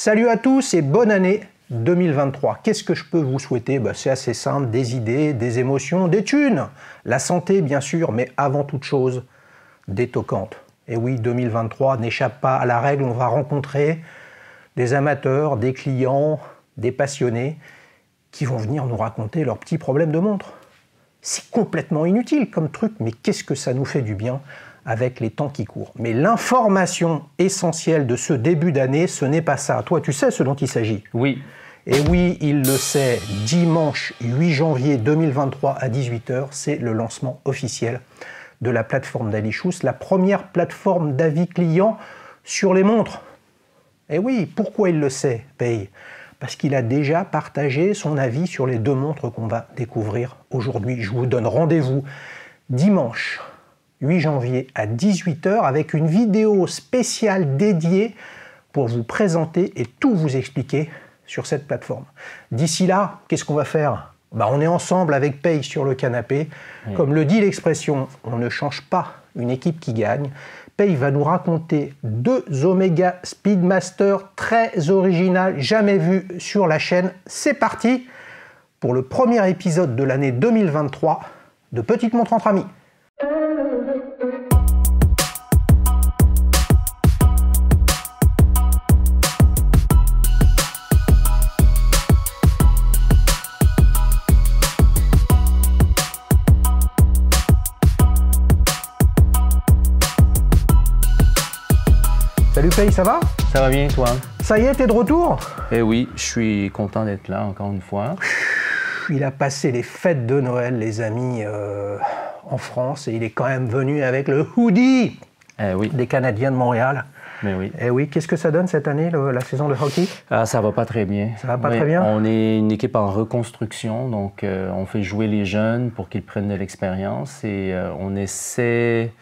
Salut à tous et bonne année 2023. Qu'est-ce que je peux vous souhaiter bah, C'est assez simple, des idées, des émotions, des thunes, la santé bien sûr, mais avant toute chose, des Et oui, 2023 n'échappe pas à la règle, on va rencontrer des amateurs, des clients, des passionnés qui vont venir nous raconter leurs petits problèmes de montre. C'est complètement inutile comme truc, mais qu'est-ce que ça nous fait du bien avec les temps qui courent. Mais l'information essentielle de ce début d'année, ce n'est pas ça. Toi, tu sais ce dont il s'agit Oui. Et oui, il le sait, dimanche 8 janvier 2023 à 18h, c'est le lancement officiel de la plateforme d'Alichous, la première plateforme d'avis client sur les montres. Et oui, pourquoi il le sait, Paye Parce qu'il a déjà partagé son avis sur les deux montres qu'on va découvrir aujourd'hui. Je vous donne rendez-vous dimanche 8 janvier à 18h avec une vidéo spéciale dédiée pour vous présenter et tout vous expliquer sur cette plateforme. D'ici là, qu'est-ce qu'on va faire bah, On est ensemble avec Pay sur le canapé. Comme le dit l'expression, on ne change pas une équipe qui gagne. Pay va nous raconter deux Omega Speedmaster très originales, jamais vues sur la chaîne. C'est parti pour le premier épisode de l'année 2023 de Petite Montre entre Amis. ça va Ça va bien, toi Ça y est, t'es de retour Eh oui, je suis content d'être là encore une fois. Il a passé les fêtes de Noël, les amis, euh, en France, et il est quand même venu avec le hoodie eh oui. des Canadiens de Montréal. Mais oui. Et eh oui, qu'est-ce que ça donne cette année, la saison de hockey ah, Ça va pas très bien. Ça va pas très bien On est une équipe en reconstruction, donc euh, on fait jouer les jeunes pour qu'ils prennent de l'expérience et euh, on essaie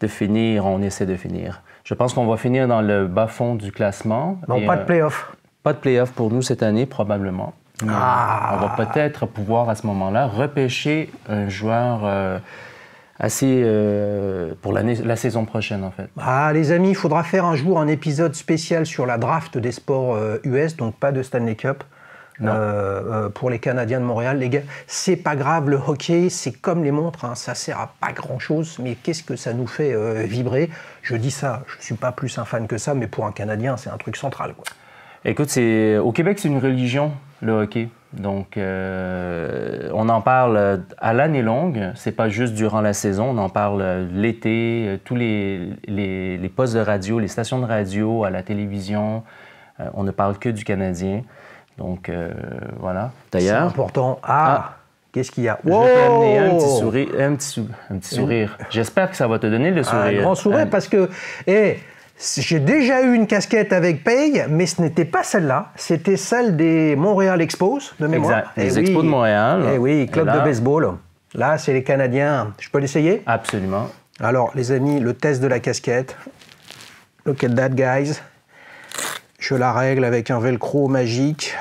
de finir, on essaie de finir je pense qu'on va finir dans le bas fond du classement. pas de euh, playoff. Pas de playoff pour nous cette année, probablement. Ah. On va peut-être pouvoir à ce moment-là repêcher un joueur euh, assez euh, pour la saison prochaine en fait. Ah les amis, il faudra faire un jour un épisode spécial sur la draft des sports US, donc pas de Stanley Cup. Euh, euh, pour les Canadiens de Montréal. Les gars, c'est pas grave, le hockey, c'est comme les montres, hein, ça sert à pas grand-chose, mais qu'est-ce que ça nous fait euh, vibrer Je dis ça, je suis pas plus un fan que ça, mais pour un Canadien, c'est un truc central. Écoute, c'est au Québec, c'est une religion, le hockey. Donc, on en parle à l'année longue. C'est pas juste durant la saison. On en parle l'été, tous les, les, postes de radio, les stations de radio, à la télévision. on ne parle que du Canadien. Donc euh, voilà. D'ailleurs. C'est important. Ah, ah. Qu'est-ce qu'il y a? Je vais oh! un petit sourire. J'espère que ça va te donner le sourire. Un grand sourire parce que, j'ai déjà eu une casquette avec paye, mais ce n'était pas celle-là. C'était celle des Montréal Expos, de mémoire. Les eh Expos de Montréal. Eh oui, club de baseball. Là, c'est les Canadiens. Je peux l'essayer? Absolument. Alors, les amis, le test de la casquette. Look at that, guys. Je la règle avec un velcro magique.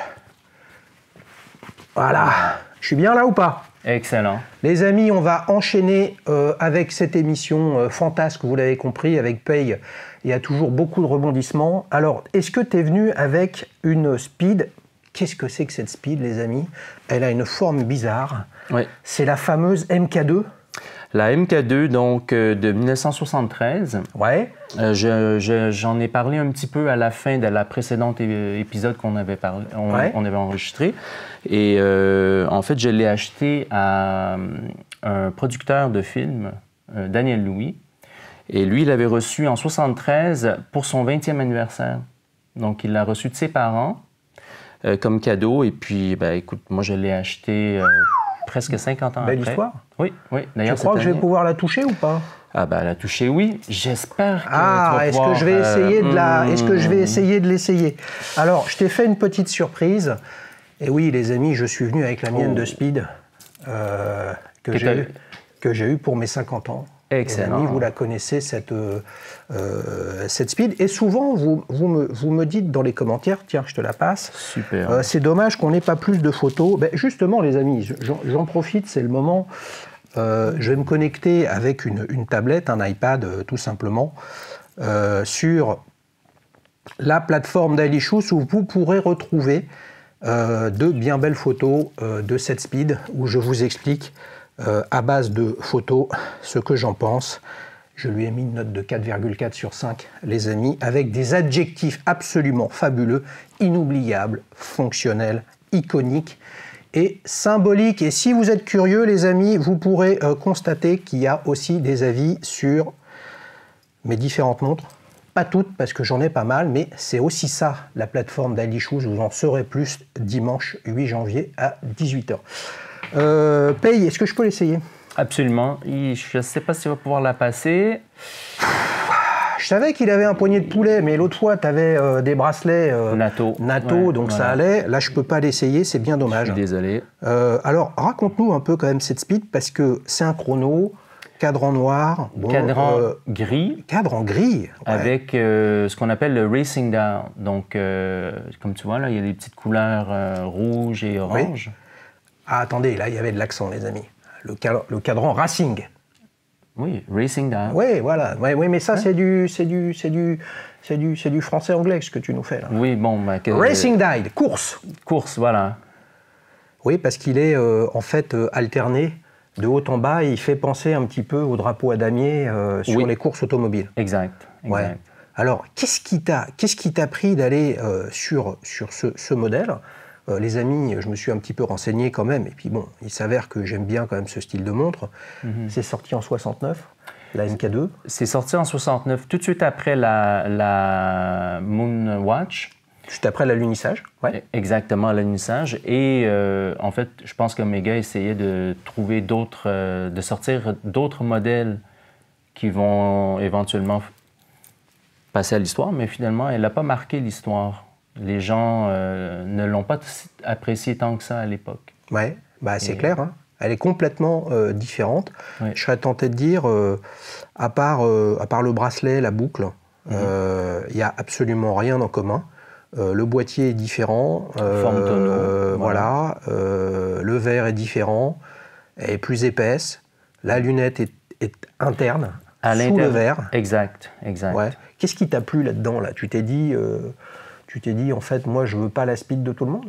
Voilà. Je suis bien là ou pas Excellent. Les amis, on va enchaîner euh, avec cette émission euh, fantasque, vous l'avez compris, avec Pay. Il y a toujours beaucoup de rebondissements. Alors, est-ce que tu es venu avec une speed Qu'est-ce que c'est que cette speed, les amis Elle a une forme bizarre. Oui. C'est la fameuse MK2. La MK2, donc, euh, de 1973. Ouais. Euh, j'en ai parlé un petit peu à la fin de la précédente épisode qu'on avait, parlé, avait enregistré. Et euh, en fait, je l'ai acheté à un producteur de films, Daniel Louis. Et lui, il l'avait reçu en 73 pour son 20e anniversaire. Donc, il l'a reçu de ses parents comme cadeau. Et puis, ben, écoute, moi, je l'ai acheté presque 50 ans Belle histoire. Oui, oui. D'ailleurs, je crois que je vais pouvoir la toucher ou pas ah bah la toucher oui, j'espère Ah, est-ce que je vais euh, essayer de la hmm. est-ce que je vais essayer de l'essayer Alors, je t'ai fait une petite surprise. Et oui, les amis, je suis venu avec la mienne oh. de Speed euh, que j'ai eue pour mes 50 ans vous la connaissez, cette, euh, euh, cette speed. Et souvent, vous, me, dites dans les commentaires, tiens, je te la passe. Super. Euh, c'est dommage qu'on n'ait pas plus de photos. Ben, justement, les amis, j'en profite, c'est le moment. je vais me connecter avec une, tablette, un iPad, tout simplement, sur la plateforme Shoes où vous pourrez retrouver de bien belles photos de cette speed où je vous explique euh, à base de photos ce que j'en pense. Je lui ai mis une note de 4,4 sur 5, les amis, avec des adjectifs absolument fabuleux, inoubliables, fonctionnels, iconiques et symboliques. Et si vous êtes curieux, les amis, vous pourrez euh, constater qu'il y a aussi des avis sur mes différentes montres. Pas toutes, parce que j'en ai pas mal, mais c'est aussi ça, la plateforme d'Ali Shoes. Vous en saurez plus dimanche 8 janvier à 18h. Euh, paye, est-ce que je peux l'essayer Absolument. Je ne sais pas si on va pouvoir la passer. Je savais qu'il avait un poignet de poulet, mais l'autre fois, tu avais euh, des bracelets NATO, euh, NATO donc ça allait. Là, je ne peux pas l'essayer, c'est bien dommage. Je suis désolé. Euh, alors, raconte-nous un peu quand même cette speed, parce que c'est un chrono, cadran noir. cadran gris. Cadran gris. Avec ce qu'on appelle le racing down. Donc, comme tu vois, là, il y a des petites couleurs rouge et orange. Ah, attendez, là, il y avait de l'accent, les amis. Le, le cadran Racing. Oui, Racing Dive. Hein. Oui, voilà. Oui, mais ça, c'est du, c'est du, c'est du, c'est du, c'est du français anglais ce que tu nous fais là. Oui, bon. Bah, Racing died, course. Course, voilà. Oui, parce qu'il est euh, en fait euh, alterné de haut en bas et il fait penser un petit peu au drapeau à damier euh, sur les courses automobiles. Exact. exact. Alors, qu'est-ce qui t'a, qu'est-ce qui t'a pris d'aller sur sur ce modèle euh, les amis, je me suis un petit peu renseigné quand même. Et puis bon, il s'avère que j'aime bien quand même ce style de montre. Mhm. C'est sorti en 69, la MK2. C'est sorti en 69, tout de suite après la, la Moonwatch. Juste après l'alunissage, ouais. E, exactement, l'alunissage. Et euh, en fait, je pense que essayait de trouver d'autres, euh, de sortir d'autres modèles qui vont éventuellement passer à l'histoire, mais finalement, elle n'a pas marqué l'histoire les gens euh, ne l'ont pas apprécié tant que ça à l'époque. Oui, bah, c'est clair. Hein. Elle est complètement euh, différente. Je serais tenté de dire, euh, à, part, à part le bracelet, la boucle, il mhm. y n'y a absolument rien en commun. le boîtier est différent, Forme voilà. le verre est différent, elle est plus épaisse, la lunette est, interne, à sous le verre. Exact, exact. Qu'est-ce qui t'a plu là-dedans là Tu t'es dit, tu t'es dit, en fait, moi, je veux pas la speed de tout le monde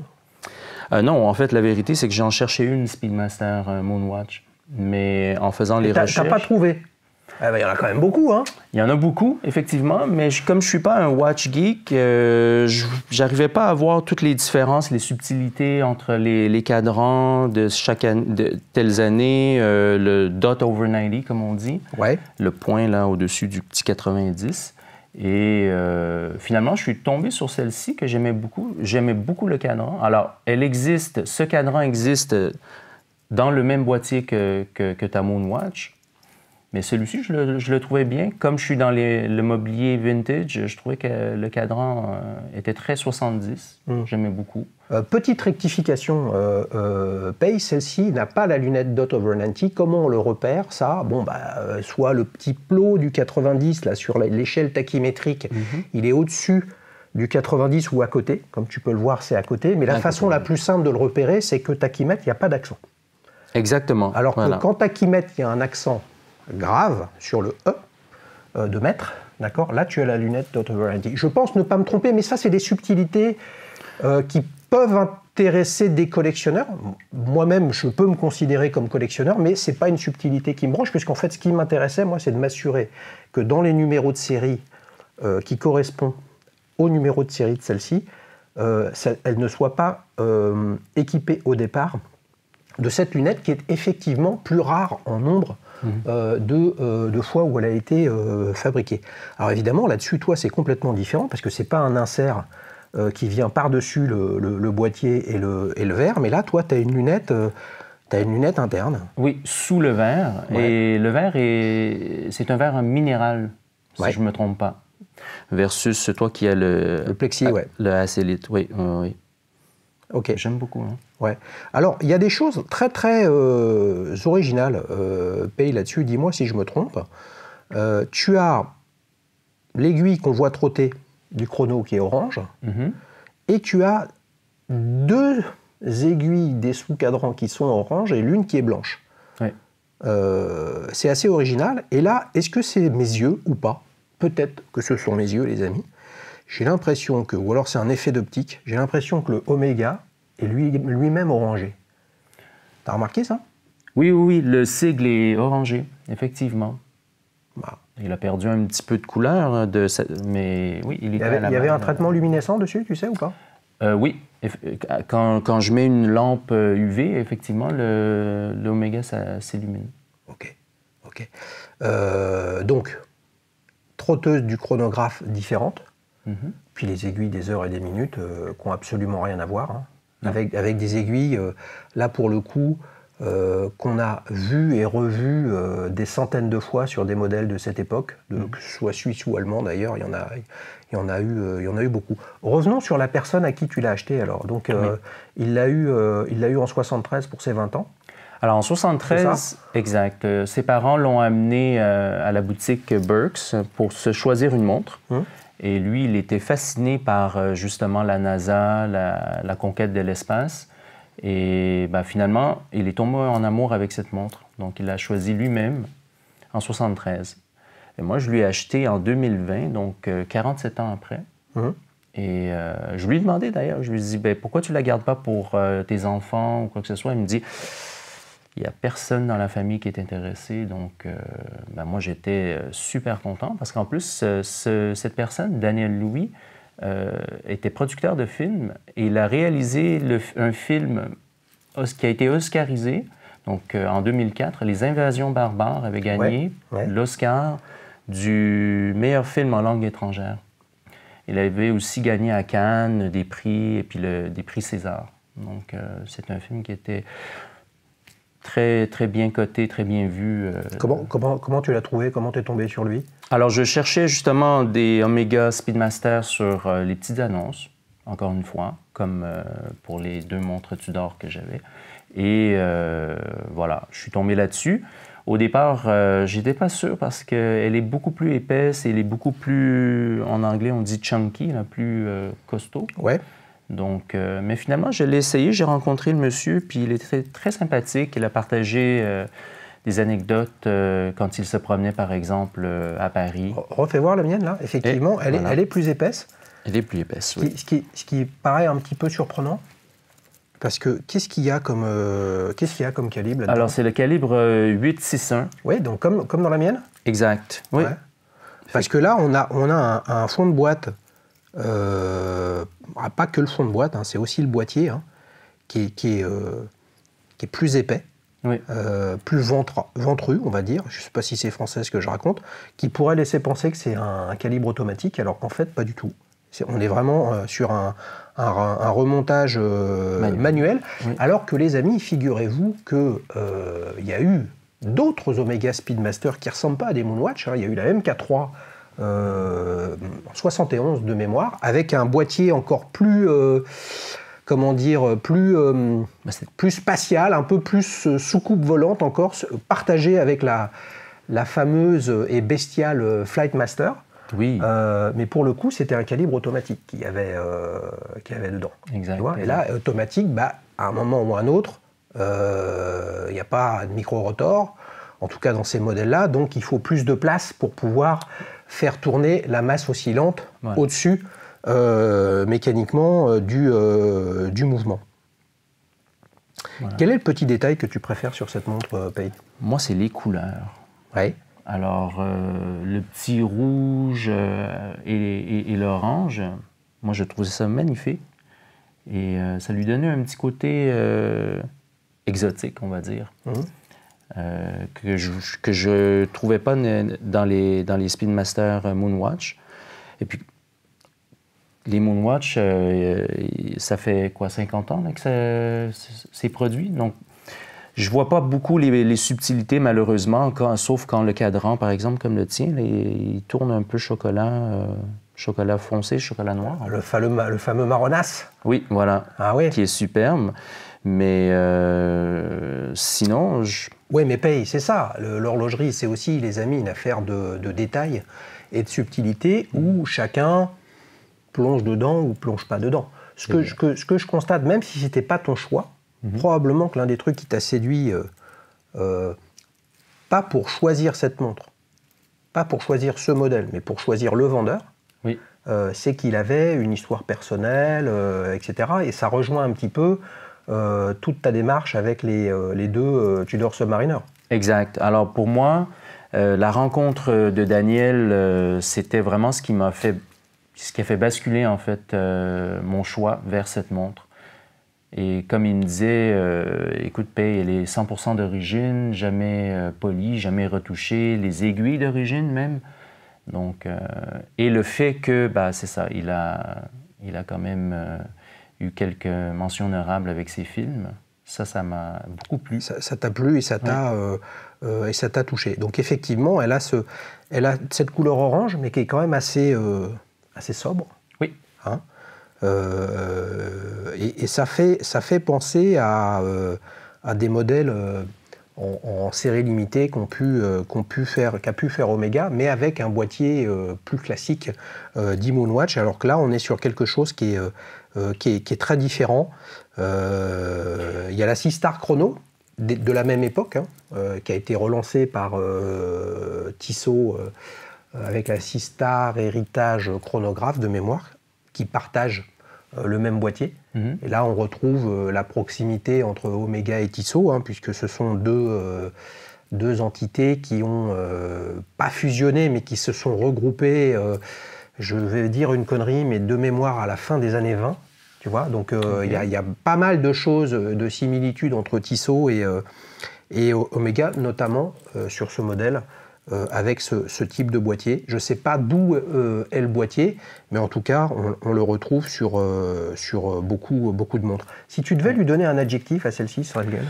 euh, Non, en fait, la vérité, c'est que j'en cherchais une Speedmaster euh, Moonwatch. Mais en faisant les recherches. n'as pas trouvé ah bah, il y en a quand même beaucoup, hein? Il y en a beaucoup, effectivement, mais comme je suis pas un watch geek, euh, j'arrivais pas à voir toutes les différences, les subtilités entre les, cadrans de chaque de telles années, euh, le dot over 90, comme on dit, ouais. le point là au-dessus du petit 90. Et euh, finalement, je suis tombé sur celle-ci que j'aimais beaucoup. J'aimais beaucoup le cadran. Alors, elle existe, ce cadran existe dans le même boîtier que, que ta Moonwatch. Mais celui-ci, je le, trouvais bien. Comme je suis dans les, le mobilier vintage, je trouvais que le cadran euh, était très 70. Hmm. J'aimais beaucoup. Euh, petite rectification, euh, euh Paye, celle-ci n'a pas la lunette dot over 90. Comment on le repère, ça Bon, bah, soit le petit plot du 90, là, sur l'échelle tachymétrique, mhm. il est au-dessus du 90 ou à côté. Comme tu peux le voir, c'est à côté. Mais la façon la plus simple de le repérer, c'est que tachymètre, il n'y a pas d'accent. Exactement. Alors que quand tachymètre, il y a un accent grave sur le E euh, de mètre, d'accord Là, tu as la lunette Je pense ne pas me tromper, mais ça, c'est des subtilités euh, qui peuvent intéresser des collectionneurs. Moi-même, je peux me considérer comme collectionneur, mais c'est pas une subtilité qui me branche, puisqu'en fait, ce qui m'intéressait, moi, c'est de m'assurer que dans les numéros de série euh, qui correspondent au numéro de série de celle-ci, elle ne soit pas équipée au départ de cette lunette qui est effectivement plus rare en nombre euh, de, euh, de, fois où elle a été euh, fabriquée. Alors évidemment, là-dessus, toi, c'est complètement différent parce que c'est pas un insert qui vient par-dessus le, le, boîtier et le, et le, verre, mais là, toi, tu as une lunette. As une lunette interne. Oui, sous le verre. Et le verre, c'est un verre minéral, si je ne me trompe pas. Versus toi qui as le... Le plexi, Le acélite, oui. oui, OK. J'aime beaucoup. Hein. Alors, il y a des choses très très euh, originales, euh, Paye, là-dessus, dis-moi si je me trompe. Euh, tu as l'aiguille qu'on voit trotter du chrono qui est orange, mhm. et tu as deux aiguilles des sous-cadrans qui sont orange et l'une qui est blanche. Euh, c'est assez original. Et là, est-ce que c'est mes yeux ou pas Peut-être que ce sont mes yeux, les amis. J'ai l'impression que, ou alors c'est un effet d'optique, j'ai l'impression que le oméga, et lui-même orangé. orangé. T'as remarqué ça? Oui, oui, oui, le sigle est orangé, effectivement. Bah. Il a perdu un petit peu de couleur, hein, de mais oui, il, y avait, il y avait un traitement luminescent dessus, tu sais ou pas? Euh, oui, euh, quand, je mets une lampe UV, euh, effectivement, l'oméga s'illumine. OK. OK. donc, trotteuse du chronographe différente, mhm. puis les aiguilles des heures et des minutes qui n'ont absolument rien à voir. Hein avec, des aiguilles, euh, là pour le coup, euh, qu'on a vu et revu euh, des centaines de fois sur des modèles de cette époque, de, mhm. soit suisse ou allemand d'ailleurs, il y en a, il y en a eu, il y en a eu beaucoup. Revenons sur la personne à qui tu l'as acheté alors. Donc il l'a eu, il l'a eu en 73 pour ses 20 ans. Alors en 73, exact. ses parents l'ont amené à la boutique Burks pour se choisir une montre. Hum. Et lui, il était fasciné par euh, justement la NASA, la, conquête de l'espace. Et ben, finalement, il est tombé en amour avec cette montre. Donc, il l'a choisie lui-même en 73. Et moi, je lui ai acheté en 2020, donc 47 euh, ans après. Mmh. Et euh, je lui ai demandé d'ailleurs, je lui ai dit, ben, pourquoi tu la gardes pas pour tes enfants ou quoi que ce soit? Il me dit, il n'y a personne dans la famille qui est intéressé. Donc, euh, ben, moi, j'étais euh, super content parce qu'en plus, cette personne, Daniel Louis, euh, était producteur de films et il a réalisé un film qui a été oscarisé. Donc, en 2004, Les Invasions barbares avait gagné l'Oscar du meilleur film en langue étrangère. Il avait aussi gagné à Cannes des prix et puis des prix César. Donc, c'est un film qui était très, très bien coté, très bien vu. Euh. Comment, comment, tu l'as trouvé Comment tu es tombé sur lui Alors, je cherchais justement des Omega Speedmaster sur euh, les petites annonces, encore une fois, comme euh, pour les deux montres Tudor que j'avais. Et voilà, je suis tombé là-dessus. Au départ, j'étais pas sûr parce qu'elle est beaucoup plus épaisse, elle est beaucoup plus, en anglais on dit chunky, la plus costaud. Ouais. Donc, euh, mais finalement, je l'ai essayé, j'ai rencontré le monsieur, puis il était très, sympathique. Il a partagé euh, des anecdotes euh, quand il se promenait, par exemple, à Paris. Refais voir la mienne, là. Effectivement, elle, est, plus épaisse. Elle est plus épaisse, oui. Ce qui, paraît un petit peu surprenant. Parce que qu'est-ce qu'il y a comme qu'est-ce qu'il y a comme calibre Alors c'est le calibre 861. Oui, donc comme, comme dans la mienne. Exact. Oui. Parce que là on a on a un, un fond de boîte euh, ah, pas que le fond de boîte, hein, c'est aussi le boîtier hein, euh, qui, est, plus épais. Euh, plus ventre, ventru, on va dire, je ne sais pas si c'est français ce que je raconte, qui pourrait laisser penser que c'est un, calibre automatique, alors qu'en fait, pas du tout. on est vraiment sur un, remontage manuel. Alors que les amis, figurez-vous que qu'il y a eu d'autres Omega Speedmaster qui ressemblent pas à des Moonwatch. Hein. Il y a eu la MK3 71 euh, de mémoire, avec un boîtier encore plus, euh, comment dire, euh, plus, bah, plus spatial, un peu plus soucoupe volante encore, partagé avec la, la fameuse et bestiale Flightmaster Master. Oui. mais pour le coup, c'était un calibre automatique qui avait, qui avait dedans. Exactement. et là, automatique, bah, à un moment ou à un autre, il n'y a pas de micro-rotor en tout cas dans ces modèles-là. Donc il faut plus de place pour pouvoir faire tourner la masse oscillante lente au-dessus euh, mécaniquement euh, du, euh, du mouvement. Quel est le petit détail que tu préfères sur cette montre, Pay Moi, c'est les couleurs. Ouais. Alors, le petit rouge et, et, l'orange, moi, je trouvais ça magnifique. Et ça lui donnait un petit côté exotique, on va dire. Mmh. Euh, que je ne que je trouvais pas dans les, dans les Speedmaster euh, Moonwatch. Et puis, les Moonwatch, euh, ça fait quoi, 50 ans que c'est produit? Donc, je vois pas beaucoup les, subtilités, malheureusement, sauf quand le cadran, par exemple, comme le tien, il, tourne un peu chocolat, chocolat foncé, chocolat noir. Le fameux, le fameux marronasse? Oui, voilà. Ah oui? Qui est superbe. Mais sinon, je oui, mais paye, c'est ça. L'horlogerie, c'est aussi, les amis, une affaire de, détails et de subtilité où chacun plonge dedans ou plonge pas dedans. Ce, que, je, constate, même si c'était pas ton choix, mhm. probablement que l'un des trucs qui t'a séduit, euh, euh, pas pour choisir cette montre, pas pour choisir ce modèle, mais pour choisir le vendeur, euh, c'est qu'il avait une histoire personnelle, etc. Et ça rejoint un petit peu euh, toute ta démarche avec les, euh, les deux euh, Tudor Submariner. Exact. Alors pour moi, la rencontre de Daniel, c'était vraiment ce qui m'a fait, ce qui a fait basculer en fait mon choix vers cette montre. Et comme il me disait, écoute, paye, elle est 100% d'origine, jamais poli, polie, jamais retouchée, les aiguilles d'origine même. Donc, et le fait que, bah, c'est ça, il a, il a quand même eu quelques mentions honorables avec ses films. Ça, ça m'a beaucoup plu. Ça t'a plu euh, euh, et ça t'a touché. Donc effectivement, elle a ce, elle a cette couleur orange, mais qui est quand même assez euh, assez sobre. Oui. Hein et, ça fait ça fait penser à à des modèles en, série limitée qu'on pu, euh, pu faire, qu'a pu faire Omega, mais avec un boîtier euh, plus classique euh, Watch. Alors que là, on est sur quelque chose qui est, euh, qui très différent. Il y a la Star Chrono de, la même époque, hein, qui a été relancée par Tissot avec la Star Héritage Chronographe de mémoire, qui partage le même boîtier. Mhm. là, on retrouve euh, la proximité entre Omega et Tissot, hein, puisque ce sont deux euh, entités qui ont euh, pas fusionné mais qui se sont regroupées. je vais dire une connerie, mais de mémoire à la fin des années 20. Tu vois, donc il y, a pas mal de choses, de similitudes entre Tissot et, et Omega, notamment sur ce modèle euh, avec ce, type de boîtier. Je ne sais pas d'où euh, est le boîtier, mais en tout cas, on, le retrouve sur, euh, sur beaucoup, beaucoup de montres. Si tu devais lui donner un adjectif à celle-ci, serait lequel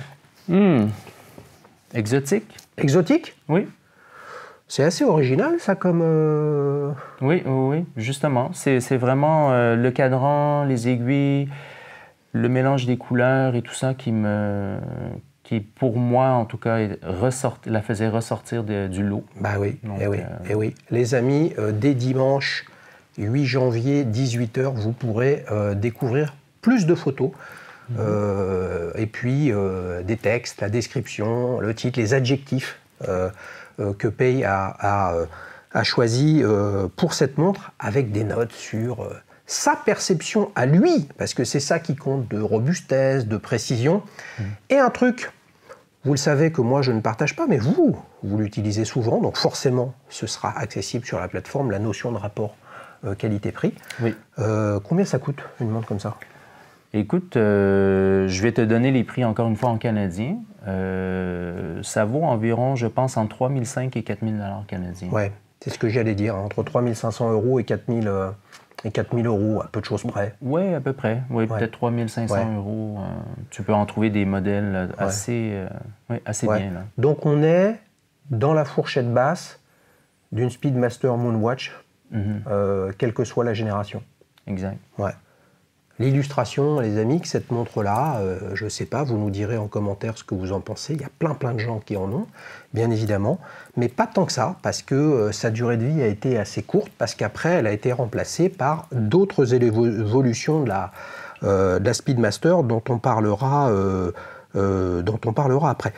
mmh. Exotique. Exotique Oui. C'est assez original, ça, comme. Oui, oui, justement. C'est vraiment le cadran, les aiguilles, le mélange des couleurs et tout ça qui me, qui, pour moi, en tout cas, la faisait ressortir du lot. Ben oui, eh oui, euh, eh oui. Les amis, euh, dès dimanche 8 janvier, 18h, vous pourrez euh, découvrir plus de photos. Mhm. et puis des textes, la description, le titre, les adjectifs que Pay a, a, a choisi pour cette montre avec des notes sur sa perception à lui, parce que c'est ça qui compte de robustesse, de précision, mm. et un truc, vous le savez que moi je ne partage pas, mais vous, vous l'utilisez souvent, donc forcément ce sera accessible sur la plateforme, la notion de rapport euh, qualité-prix. Oui. Euh, combien ça coûte une montre comme ça Écoute, euh, je vais te donner les prix encore une fois en canadien. ça vaut environ, je pense, entre 3500 et 4000 dollars canadiens. Ouais, c'est ce que j'allais dire, entre 3500 euros et 4000. Et 4000 euros, à peu de choses près. Oui, à peu près. Oui, peut-être 3500 euros. Euh, tu peux en trouver des modèles euh, assez, euh, assez bien. Donc, on est dans la fourchette basse d'une Speedmaster Moonwatch, mhm. quelle que soit la génération. Exact. Ouais. L'illustration, les amis, que cette montre-là, euh, je ne sais pas, vous nous direz en commentaire ce que vous en pensez. Il y a plein plein de gens qui en ont, bien évidemment, mais pas tant que ça, parce que euh, sa durée de vie a été assez courte, parce qu'après, elle a été remplacée par d'autres évolutions euh, de la, Speedmaster dont on parlera, dont on parlera après.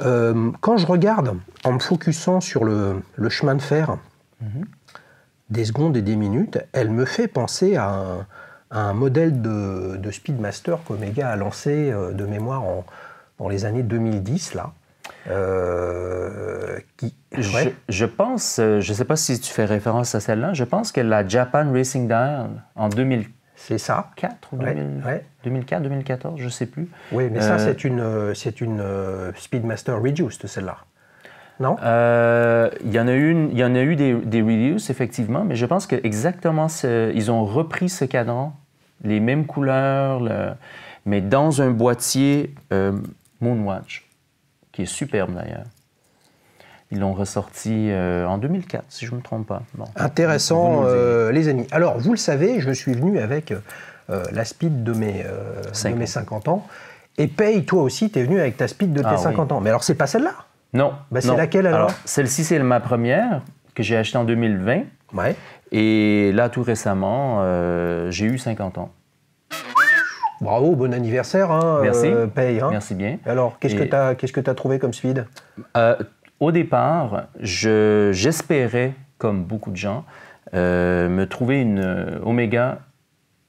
quand je regarde, en me focusant sur le, chemin de fer, mhm. des secondes et des minutes, elle me fait penser à un un modèle de, de Speedmaster qu'Omega a lancé euh, de mémoire en, dans les années 2010, là. Euh, qui... je, pense, euh, je ne sais pas si tu fais référence à celle-là, je pense que la Japan Racing Down en 2004 c'est ça. 2004, 2014, je ne sais plus. Oui, mais ça, c'est une, c'est une Speedmaster Reduced, celle-là. Non. Euh, il y en a eu, il y en a eu des, des effectivement, mais je pense que exactement, ils ont repris ce cadran, les mêmes couleurs, mais dans un boîtier euh, Moonwatch, qui est superbe d'ailleurs. Ils l'ont ressorti euh, en 2004, si je ne me trompe pas. Intéressant, les amis. Alors, vous le savez, je suis venu avec la speed de mes, 50. de mes 50 ans. Et paye, toi aussi, tu es venu avec ta speed de tes 50 ah ans. Mais alors, c'est pas celle-là non. Ben, c'est laquelle alors? Celle-ci, c'est ma première que j'ai achetée en 2020. Ouais. Et là, tout récemment, euh, j'ai eu 50 ans. Bravo, bon anniversaire. Hein, euh, Merci. Hein. Merci bien. Alors, qu'est-ce que tu as, trouvé comme speed euh, Au départ, j'espérais, comme beaucoup de gens, me trouver une Omega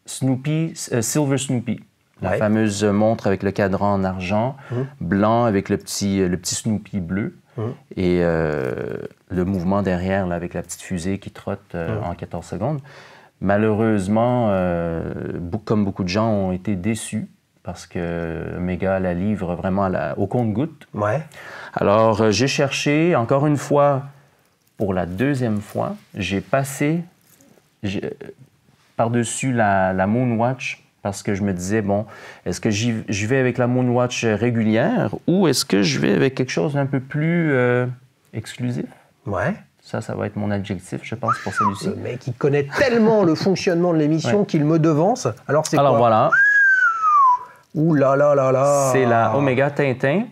Snoopy, Silver Snoopy. La fameuse montre avec le cadran en argent, hum. blanc avec le petit, euh, le petit Snoopy bleu. Hum. Et euh, le mouvement derrière, avec la petite fusée qui trotte euh, hum. en 14 secondes. Malheureusement, comme beaucoup de gens ont été déçus parce que Mega la livre vraiment au compte-goutte. Ouais. Alors, j'ai cherché, encore une fois, pour la deuxième fois, j'ai passé par-dessus la, la Moonwatch parce que je me disais, bon, est-ce que je vais avec la Moonwatch régulière ou est-ce que je vais avec quelque chose d'un peu plus euh, exclusif? Ouais. Ça, ça va être mon adjectif, je pense, pour celui-ci. Le mec, il connaît tellement le fonctionnement de l'émission qu'il me devance. Alors, c'est quoi? Alors, voilà. Ouh là là là là! C'est la Omega Tintin.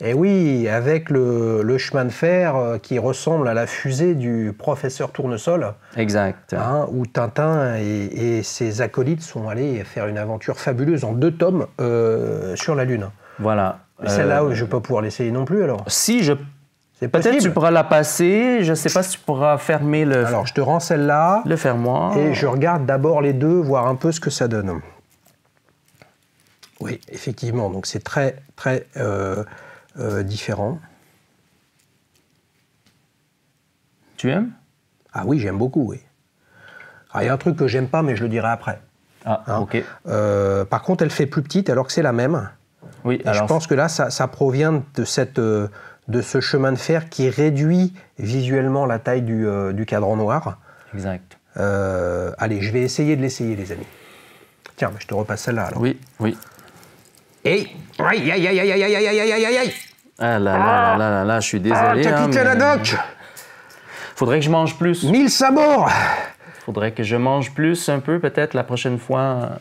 Eh oui, avec le, chemin de fer euh, qui ressemble à la fusée du professeur Tournesol. Exact. Hein, où Tintin et, ses acolytes sont allés faire une aventure fabuleuse en deux tomes euh, sur la Lune. Voilà. Celle-là, euh, je ne vais pas pouvoir l'essayer non plus alors. Si, je Peut-être tu pourras la passer. Je ne sais pas si tu pourras fermer le. Alors, je te rends celle-là. Le moi Et je regarde d'abord les deux, voir un peu ce que ça donne. Oui, effectivement. Donc, c'est très, très différent. Tu aimes Ah oui, j'aime beaucoup, oui. il y a un truc que j'aime pas, mais je le dirai après. Ah, ok. par contre, elle fait plus petite alors que c'est la même. Oui, Je pense que là, ça, provient de, cette, de ce chemin de fer qui réduit visuellement la taille du, cadran noir. Exact. allez, je vais essayer de l'essayer, les amis. Tiens, je te repasse celle-là Oui, oui. Et aïe aïe aïe aïe aïe aïe aïe aïe aïe aïe ah là là, là ah. là là là, je suis ah, désolé. Ah, capitaine hein, Faudrait que je mange plus. Mille sabords Faudrait que je mange plus un peu, peut-être, la prochaine fois.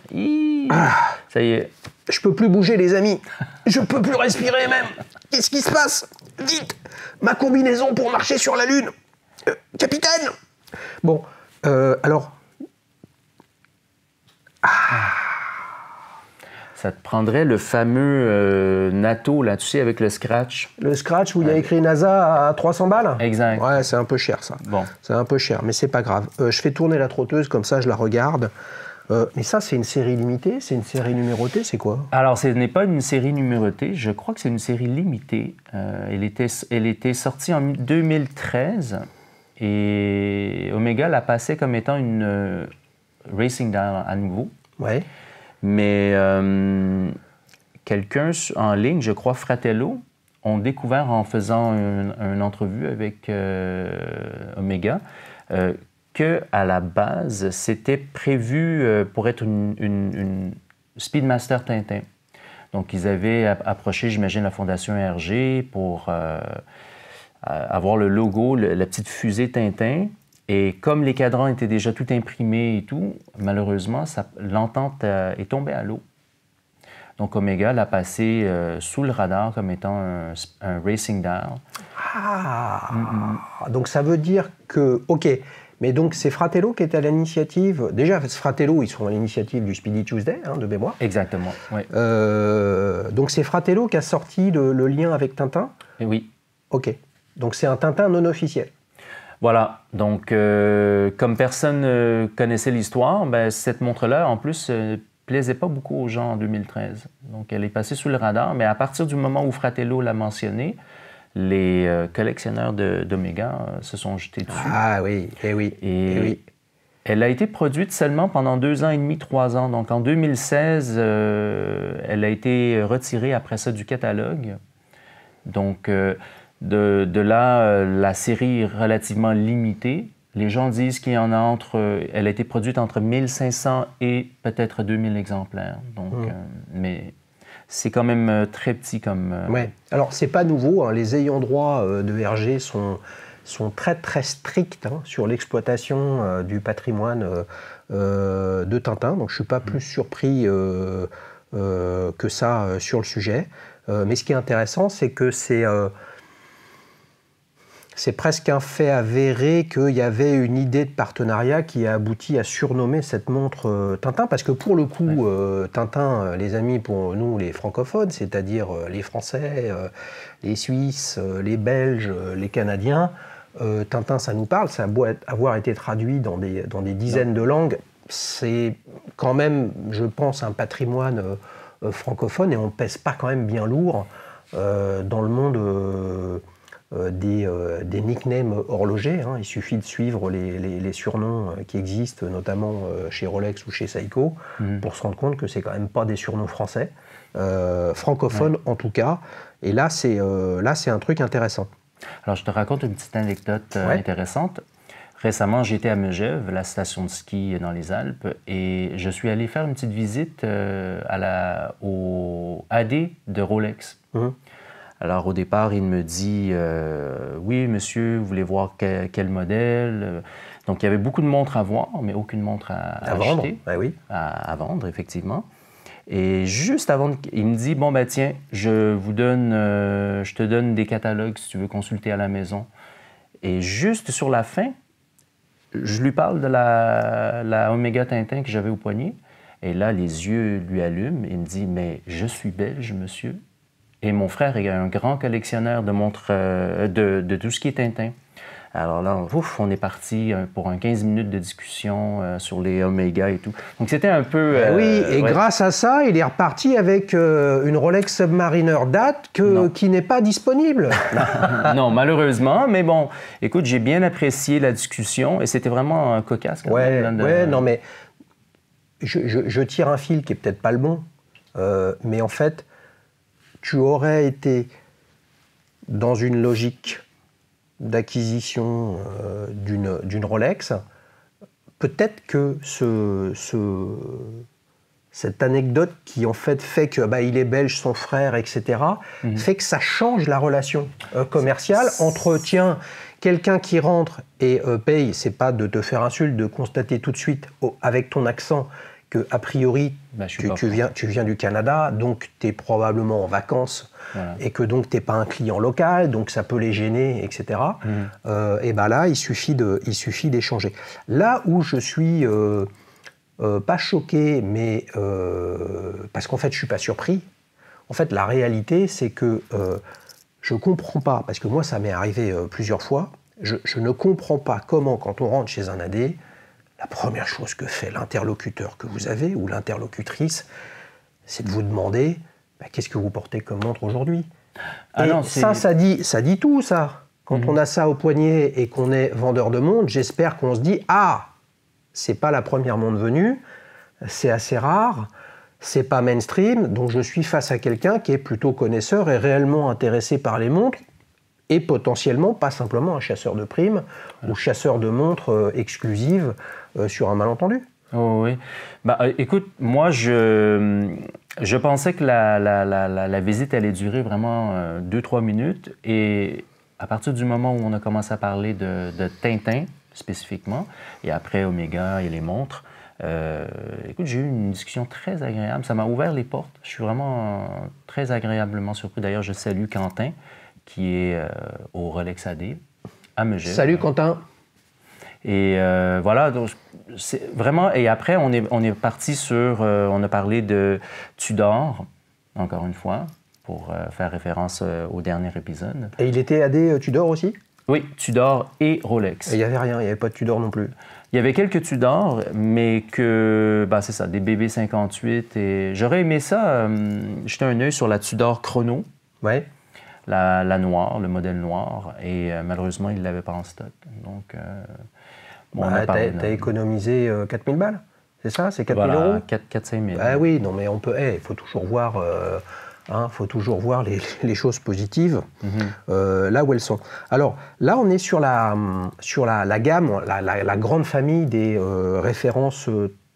Ça y est. Je peux plus bouger, les amis. Je peux plus respirer, même. Qu'est-ce qui se passe Vite Ma combinaison pour marcher sur la Lune euh, Capitaine Bon, euh, alors... Ah ça te prendrait le fameux euh, NATO là tu sais, avec le scratch. Le scratch où il y a écrit NASA à 300 balles Exact. Ouais, c'est un peu cher ça. Bon. C'est un peu cher, mais c'est pas grave. Euh, je fais tourner la trotteuse, comme ça je la regarde. Euh, mais ça, c'est une série limitée C'est une série numérotée C'est quoi Alors, ce n'est pas une série numérotée. Je crois que c'est une série limitée. elle, était, elle était sortie en 2013 et Omega la passait comme étant une Racing Down à nouveau. Ouais. Mais euh, quelqu'un en ligne, je crois Fratello, ont découvert en faisant une, entrevue avec euh, Omega qu'à euh, que à la base, c'était prévu pour être une, Speedmaster Tintin. Donc, ils avaient approché, j'imagine, la Fondation RG pour avoir le logo, la petite fusée Tintin. Et comme les cadrans étaient déjà tout imprimés et tout, malheureusement, l'entente euh, est tombée à l'eau. Donc Omega l'a passé euh, sous le radar comme étant un, racing dial. Ah mm, mm. Donc ça veut dire que, ok, mais donc c'est Fratello qui est à l'initiative. Déjà, Fratello, ils sont à l'initiative du Speedy Tuesday, hein, de mémoire. Exactement. Oui. Euh, donc c'est Fratello qui a sorti le, lien avec Tintin. oui. Ok. Donc c'est un Tintin non officiel. Voilà, donc euh, comme personne connaissait l'histoire, ben, cette montre-là, en plus, ne euh, plaisait pas beaucoup aux gens en 2013. Donc elle est passée sous le radar, mais à partir du moment où Fratello l'a mentionné, les euh, collectionneurs d'Omega se sont jetés dessus. Ah oui, eh oui, et, eh oui. Elle a été produite seulement pendant deux ans et demi, trois ans. Donc en 2016, elle a été retirée après ça du catalogue. Donc de, là, euh, la série est relativement limitée. Les gens disent qu'il y en a entre. Euh, elle a été produite entre 1500 et peut-être 2000 exemplaires. Donc, mmh. euh, mais c'est quand même très petit comme. Ouais. Alors, c'est pas nouveau. Hein. Les ayants droit de Hergé sont sont très très stricts hein, sur l'exploitation du patrimoine de Tintin. Donc je ne suis pas mmh. plus surpris que ça sur le sujet. mais ce qui est intéressant, c'est que c'est c'est presque un fait avéré qu'il y avait une idée de partenariat qui a abouti à surnommer cette montre euh, Tintin, parce que pour le coup, euh, Tintin, euh, les amis, pour nous, les francophones, c'est-à-dire les Français, les Suisses, les Belges, les Canadiens, Tintin, ça nous parle, ça a beau avoir été traduit dans des, dizaines de langues, c'est quand même, je pense, un patrimoine francophone, et on pèse pas quand même bien lourd dans le monde euh, euh, des, nicknames horlogers. Hein. Il suffit de suivre les, surnoms euh, qui existent, notamment chez Rolex ou chez Seiko, mhm. pour se rendre compte que c'est quand même pas des surnoms français, francophones en tout cas. Et là, c'est c'est un truc intéressant. Alors, je te raconte une petite anecdote intéressante. Récemment, j'étais à Megève, la station de ski dans les Alpes, et je suis allé faire une petite visite au AD de Rolex. Mhm. Alors au départ, il me dit euh, Oui, monsieur, vous voulez voir quel, modèle euh. Donc il y avait beaucoup de montres à voir, mais aucune montre à, à, vendre. Acheter, ben oui. À, vendre, effectivement. Et juste avant, il me dit Bon, ben tiens, je vous donne, euh, je te donne des catalogues si tu veux consulter à la maison. Et juste sur la fin, je lui parle de la, la Omega Tintin que j'avais au poignet. Et là, les yeux lui allument. Il me dit Mais je suis belge, monsieur. Et mon frère est un grand collectionneur de montres, euh, de, tout ce qui est Tintin. Alors là, ouf, on est parti euh, pour un 15 minutes de discussion euh, sur les Omega et tout. Donc c'était un peu. Ben oui, et grâce à ça, il est reparti avec une Rolex Submariner date que, qui n'est pas disponible. non, malheureusement, mais bon, écoute, j'ai bien apprécié la discussion et c'était vraiment cocasse. Oui, non, mais je, je, tire un fil qui est peut-être pas le bon, mais en fait, tu aurais été dans une logique d'acquisition euh, d'une Rolex, peut-être que cette anecdote qui en fait fait que bah, il est belge, son frère, etc., mhm. fait que ça change la relation euh, commerciale entre tiens, quelqu'un qui rentre et euh, paye, c'est pas de te faire insulte, de constater tout de suite avec ton accent a priori bah, tu, viens, tu, viens, du Canada, donc tu es probablement en vacances et que donc tu n'es pas un client local, donc ça peut les gêner, etc. et mmh. euh, bien bah là, il suffit d'échanger. Là où je suis euh, euh, pas choqué, mais parce qu'en fait je ne suis pas surpris, en fait la réalité c'est que je comprends pas, parce que moi ça m'est arrivé plusieurs fois, je, ne comprends pas comment quand on rentre chez un AD, la première chose que fait l'interlocuteur que vous avez ou l'interlocutrice, c'est de vous demander bah, qu'est-ce que vous portez comme montre aujourd'hui. Ah ça, ça dit, ça dit tout, ça. Quand mhm. on a ça au poignet et qu'on est vendeur de montres, j'espère qu'on se dit ah, c'est pas la première montre venue, c'est assez rare, c'est pas mainstream, donc je suis face à quelqu'un qui est plutôt connaisseur et réellement intéressé par les montres et potentiellement pas simplement un chasseur de primes ou chasseur de montres euh, exclusives euh, sur un malentendu. Oh, oui. Bah, euh, écoute, moi, je, je pensais que la, visite allait durer vraiment 2-3 minutes. Et à partir du moment où on a commencé à parler de, Tintin, spécifiquement, et après Omega et les montres, écoute, j'ai eu une discussion très agréable. Ça m'a ouvert les portes. Je suis vraiment très agréablement surpris. D'ailleurs, je salue Quentin, qui est euh, au Rolex AD à Salut, content. Et euh, voilà, donc c'est vraiment. Et après, on est, on est parti sur. Euh, on a parlé de Tudor, encore une fois, pour faire référence au dernier épisode. Et il était AD Tudor aussi Oui, Tudor et Rolex. il n'y avait rien, il n'y avait pas de Tudor non plus. Il y avait quelques Tudors, mais que, bah c'est ça, des BB58. Et j'aurais aimé ça, euh, jeter un œil sur la Tudor Chrono. Ouais la, noire, le modèle noir, et euh, malheureusement, il ne l'avait pas en stock. Donc, euh, bon, bah, tu as, économisé 4000 euh, balles c'est ça C'est 4000 euros 4, 4 Ah oui, non, mais on peut. Il eh, faut toujours voir. hein, faut toujours voir les, les choses positives mhm. là où elles sont. Alors là, on est sur la, sur la, gamme, la, grande famille des références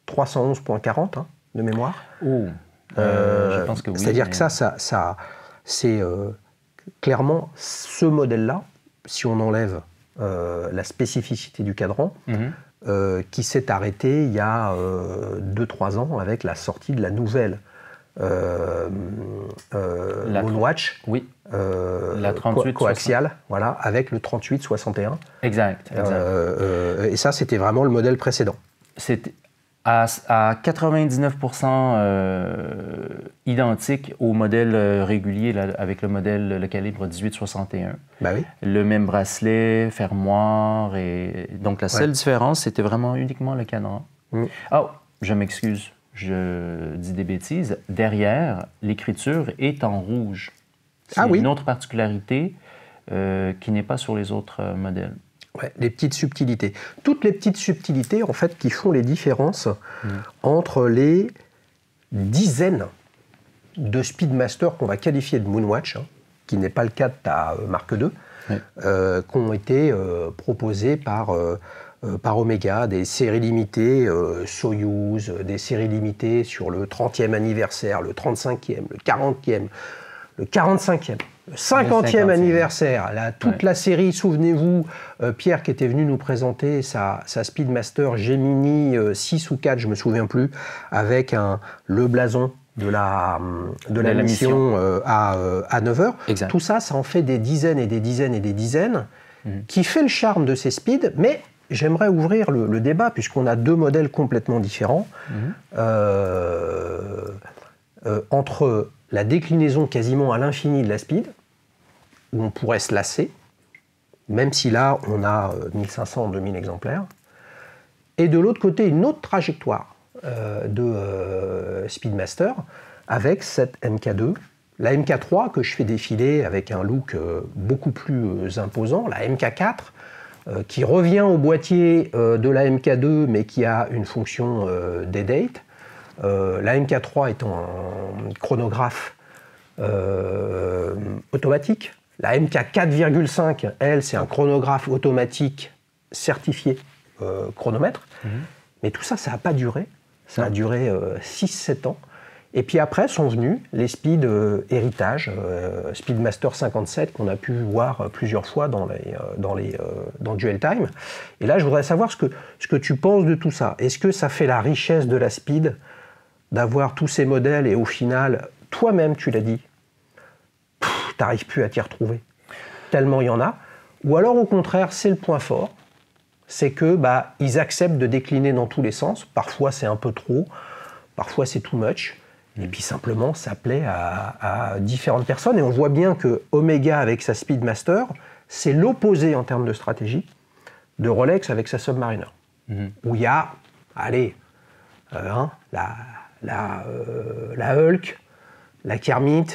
311.40 hein, de mémoire. Oh, je pense que oui. C'est-à-dire que ça, ça, ça c'est clairement, ce modèle-là, si on enlève euh, la spécificité du cadran, mhm. euh, qui s'est arrêté il y a 2-3 euh, ans avec la sortie de la nouvelle euh, la Moonwatch. Oui. la 38 coaxiale, voilà, avec le 38-61. Exact. exact. et ça, c'était vraiment le modèle précédent à, 99% euh, identique au modèle euh, régulier avec le modèle, le calibre 1861. Ben oui. Le même bracelet, fermoir. Et... Donc la seule différence, c'était vraiment uniquement le cadran. Mm. Oh, je m'excuse, je dis des bêtises. Derrière, l'écriture est en rouge. ah oui? une autre particularité euh, qui n'est pas sur les autres modèles les petites subtilités. Toutes les petites subtilités, en fait, qui font les différences mmh. entre les dizaines de Speedmaster qu'on va qualifier de Moonwatch, hein, qui n'est pas le cas de ta euh, marque euh, 2, qui ont été proposées euh, proposés par, par Omega, des séries limitées Soyuz, des séries limitées sur le 30e anniversaire, le 35e, le 40e, le 45e. 50e anniversaire, toute la série, souvenez-vous, euh, Pierre qui était venu nous présenter sa, Speedmaster Gemini 6 euh, ou 4, je me souviens plus, avec le blason de la, euh, mission, à, 9h. Tout ça, ça en fait des dizaines et des dizaines et des dizaines, mhm. qui fait le charme de ces speeds, mais J'aimerais ouvrir le, débat, puisqu'on a deux modèles complètement différents, mhm. entre la déclinaison quasiment à l'infini de la speed, où on pourrait se lasser, même si là, on a 1500, euh, 2000 exemplaires. Et de l'autre côté, une autre trajectoire euh, de euh, Speedmaster avec cette MK2. La MK3 que je fais défiler avec un look beaucoup plus imposant, la MK4 qui revient au boîtier de la MK2 mais qui a une fonction des dates. la MK3 est un chronographe automatique, la MK 4,5, elle, c'est un chronographe automatique certifié euh, chronomètre. Mhm. Mais tout ça, ça n'a pas duré. Ça a duré 6-7 euh, ans. Et puis après sont venus les Speed euh, Héritage, Speedmaster 57, qu'on a pu voir plusieurs fois dans, les, dans, les, Duel Time. Et là, je voudrais savoir ce que, ce que tu penses de tout ça. Est-ce que ça fait la richesse de la Speed d'avoir tous ces modèles et au final, toi-même, tu l'as dit, t'arrives plus à t'y retrouver. Tellement il y en a. Ou alors au contraire, c'est le point fort, c'est que bah ils acceptent de décliner dans tous les sens. Parfois c'est un peu trop, parfois c'est too much. Et puis simplement, ça plaît à, différentes personnes. Et on voit bien que Omega avec sa Speedmaster, c'est l'opposé en termes de stratégie de Rolex avec sa Submariner. Mhm. Où il y a, allez, euh, hein, la, euh, la Hulk, la Kermit,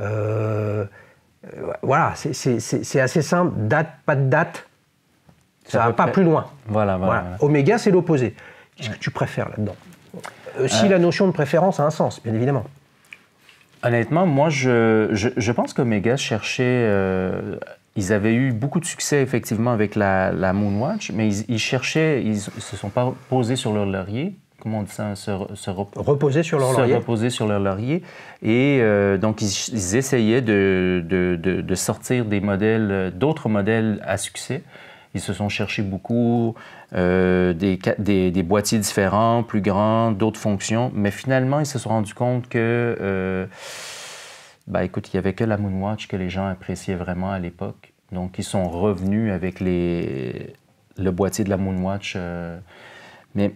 euh, voilà, c'est assez simple. Date, pas de date. Ça va pas plus loin. Voilà, voilà, c'est l'opposé. Qu'est-ce que tu préfères là-dedans euh, Si euh. la notion de préférence a un sens, bien évidemment. Honnêtement, moi, je, je, pense qu'Omega cherchait. ils avaient eu beaucoup de succès, effectivement, avec la, Moonwatch, mais ils, ils cherchaient. Ils ne se sont pas posés sur leur laurier comment on dit ça, se, reposer sur leur se laurier. reposer sur leur laurier. Et euh, donc, ils, essayaient de, de, de, sortir des modèles, euh, d'autres modèles à succès. Ils se sont cherchés beaucoup, euh, des, des, boîtiers différents, plus grands, d'autres fonctions. Mais finalement, ils se sont rendus compte que, bah écoute, il n'y avait que la Moonwatch que les gens appréciaient vraiment à l'époque. Donc, ils sont revenus avec les, le boîtier de la Moonwatch. mais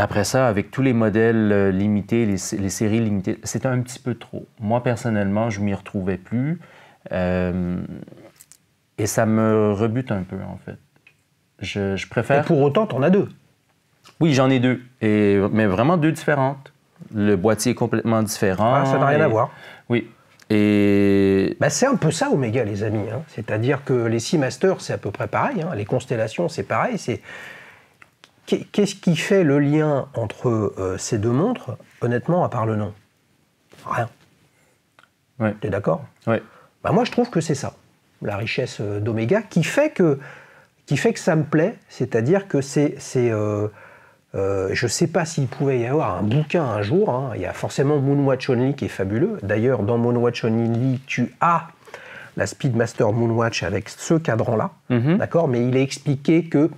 après ça, avec tous les modèles euh, limités, les, séries limitées, c'est un petit peu trop. Moi, personnellement, je m'y retrouvais plus. Euh, et ça me rebute un peu, en fait. Je, préfère... Et pour autant, en as deux. Oui, j'en ai deux. Et, mais vraiment deux différentes. Le boîtier est complètement différent. Ah, ça n'a rien à voir. Oui. Et... Bah, c'est un peu ça, Omega, les amis. Hein. C'est-à-dire que les Seamasters, c'est à peu près pareil. Hein. Les constellations, c'est pareil. C'est Qu'est-ce qui fait le lien entre euh, ces deux montres, honnêtement, à part le nom Rien. T'es d'accord ouais. bah Moi, je trouve que c'est ça, la richesse euh, d'Omega, qui, fait que, qui fait que ça me plaît, c'est-à-dire que c'est. Euh, je ne sais pas s'il pouvait y avoir un bouquin un jour. Hein. Il y a forcément Moonwatch Only qui est fabuleux. D'ailleurs, dans Moonwatch Only, tu as la Speedmaster Moonwatch avec ce cadran-là, mm-hmm. d'accord Mais il est expliqué que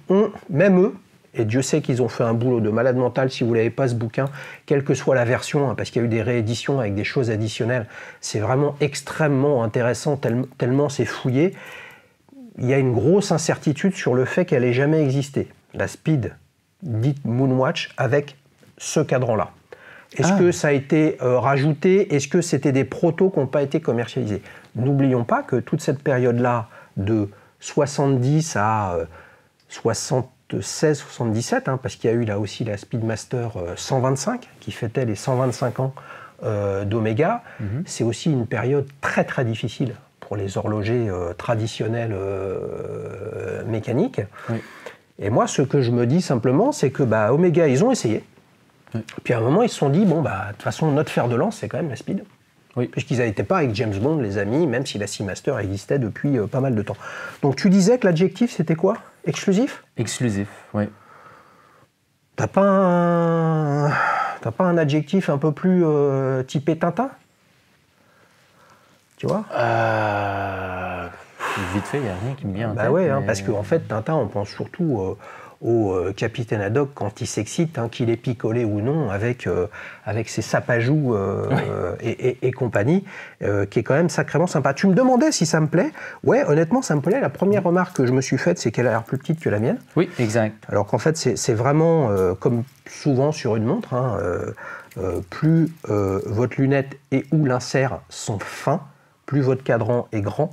même eux, et Dieu sait qu'ils ont fait un boulot de malade mental. Si vous l'avez pas ce bouquin, quelle que soit la version, hein, parce qu'il y a eu des rééditions avec des choses additionnelles, c'est vraiment extrêmement intéressant, tellement c'est fouillé. Il y a une grosse incertitude sur le fait qu'elle ait jamais existé. La Speed, dite Moonwatch, avec ce cadran-là. Est-ce ah. que ça a été euh, rajouté Est-ce que c'était des protos qui n'ont pas été commercialisés N'oublions pas que toute cette période-là, de 70 à 60 euh, 1677, hein, parce qu'il y a eu là aussi la Speedmaster 125 euh, qui fêtait les 125 ans euh, d'Omega. Mhm. C'est aussi une période très très difficile pour les horlogers euh, traditionnels mécaniques. Et moi, ce que je me dis simplement, c'est que bah, Omega, ils ont essayé. Puis à un moment, ils se sont dit, bon, bah, de toute façon, notre fer de lance, c'est quand même la speed. Oui. Puisqu'ils n'étaient pas avec James Bond, les amis, même si la Seamaster existait depuis euh, pas mal de temps. Donc tu disais que l'adjectif, c'était quoi Exclusif Exclusif, oui. T'as pas un... T'as pas un adjectif un peu plus euh, typé Tintin Tu vois euh, Vite fait, il n'y a rien qui me vient. Bah tête, ouais, hein, parce qu'en fait, Tintin, on pense surtout au euh, capitaine Haddock quand il s'excite, hein, qu'il est picolé ou non avec, euh, avec ses sapajous euh, et, compagnie, qui est quand même sacrément sympa. Tu me demandais si ça me plaît. Ouais, honnêtement, ça me plaît. La première remarque que je me suis faite, c'est qu'elle a l'air plus petite que la mienne. Oui, exact. Alors qu'en fait, c'est vraiment comme souvent sur une montre. Hein, plus votre lunette et ou l'insert sont fins, plus votre cadran est grand,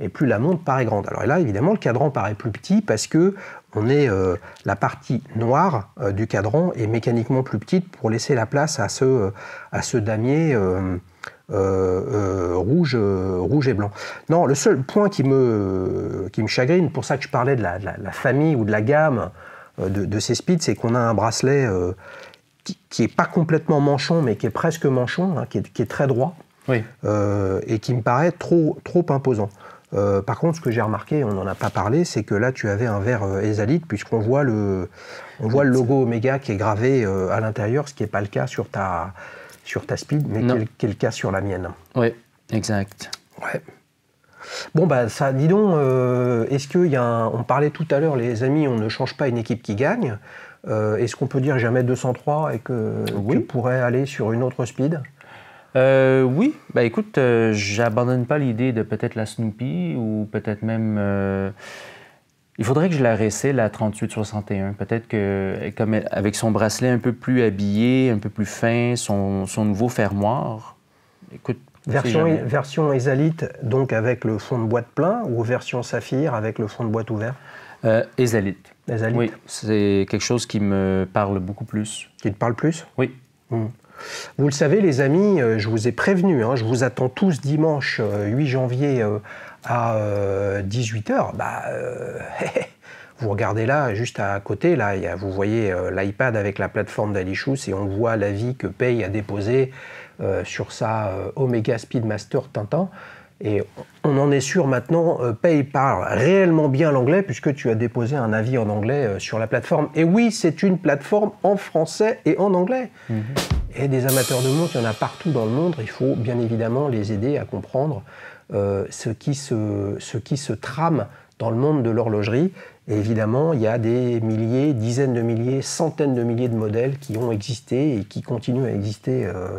et plus la montre paraît grande. Alors là, évidemment, le cadran paraît plus petit parce que on est euh, la partie noire euh, du cadran est mécaniquement plus petite pour laisser la place à ce, euh, damier rouge, et blanc. Non, le seul point qui me, qui me chagrine, pour ça que je parlais de la, famille ou de la gamme de, ces speeds, c'est qu'on a un bracelet qui n'est pas complètement manchon, mais qui est presque manchon, hein, qui, est, très droit, et qui me paraît trop imposant. Euh, par contre, ce que j'ai remarqué, on n'en a pas parlé, c'est que là, tu avais un verre euh, puisqu'on voit le, on voit le logo Omega qui est gravé euh, à l'intérieur, ce qui n'est pas le cas sur ta, Speed, mais qui est, le cas sur la mienne. Oui, exact. Bon, bah, ça, dis donc, est-ce qu'il y a On parlait tout à l'heure, les amis, on ne change pas une équipe qui gagne. est-ce qu'on peut dire jamais 203 et que tu pourrais aller sur une autre Speed euh, oui, ben écoute, euh, j'abandonne pas l'idée de peut-être la Snoopy ou peut-être même. Euh, il faudrait que je la réessaie, la 61 Peut-être que, comme avec son bracelet un peu plus habillé, un peu plus fin, son, nouveau fermoir. Écoute. Version, version donc avec le fond de boîte plein, ou version Saphir avec le fond de boîte ouvert Esalite. Oui, c'est quelque chose qui me parle beaucoup plus. Qui te parle plus Oui. Hmm. Vous le savez, les amis, euh, je vous ai prévenu, hein, je vous attends tous dimanche 8 euh, janvier euh, à 18h. Bah, vous regardez là, juste à côté, là, vous voyez l'iPad avec la plateforme d'Alichous et on voit l'avis que Pay a déposé sur sa Omega Speedmaster Tintin. Et on en est sûr maintenant, Pay parle réellement bien l'anglais puisque tu as déposé un avis en anglais sur la plateforme. Et oui, c'est une plateforme en français et en anglais. Mm-hmm. Et des amateurs de montres, il y en a partout dans le monde. Il faut bien évidemment les aider à comprendre euh, ce, qui se, ce qui se trame dans le monde de l'horlogerie. évidemment, il y a des milliers, dizaines de milliers, centaines de milliers de modèles qui ont existé et qui continuent à exister. Euh,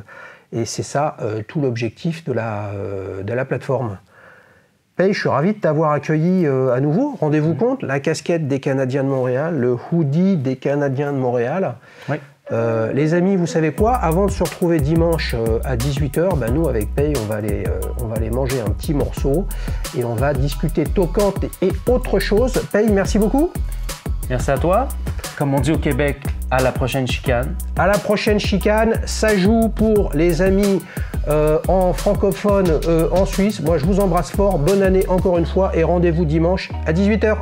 et c'est ça euh, tout l'objectif de, la, de la plateforme. Paye, je suis ravi de t'avoir accueilli à nouveau. Rendez-vous mmh. compte, la casquette des Canadiens de Montréal, le hoodie des Canadiens de Montréal. Oui. Euh, les amis, vous savez quoi Avant de se retrouver dimanche euh, à 18h, ben, nous avec Paye, on va, aller, euh, manger un petit morceau et on va discuter tocante et autre chose. Paye, merci beaucoup. Merci à toi. Comme on dit au Québec, à la prochaine chicane. À la prochaine chicane, ça joue pour les amis en francophone en Suisse. Moi, je vous embrasse fort. Bonne année encore une fois et rendez-vous dimanche à 18h.